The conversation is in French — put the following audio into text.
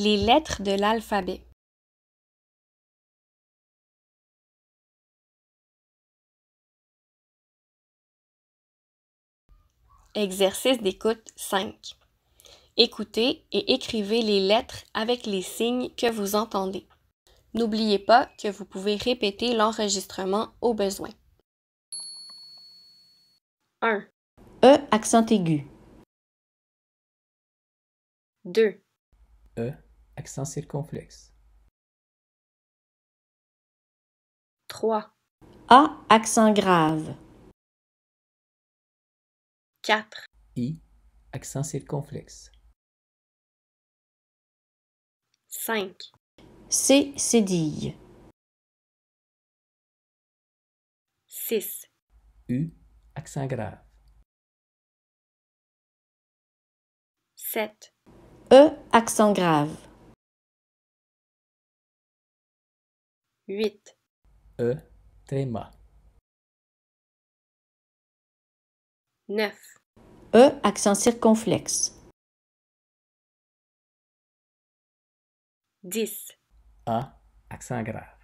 Les lettres de l'alphabet. Exercice d'écoute 5. Écoutez et écrivez les lettres avec les signes que vous entendez. N'oubliez pas que vous pouvez répéter l'enregistrement au besoin. 1, E accent aigu. 2, E accent circonflexe. 3. A, accent grave. 4. I, accent circonflexe. 5. C, cédille. 6. U, accent grave. 7. E, accent grave. 8. E. Tréma. 9. E. Accent circonflexe. 10. A. Accent grave.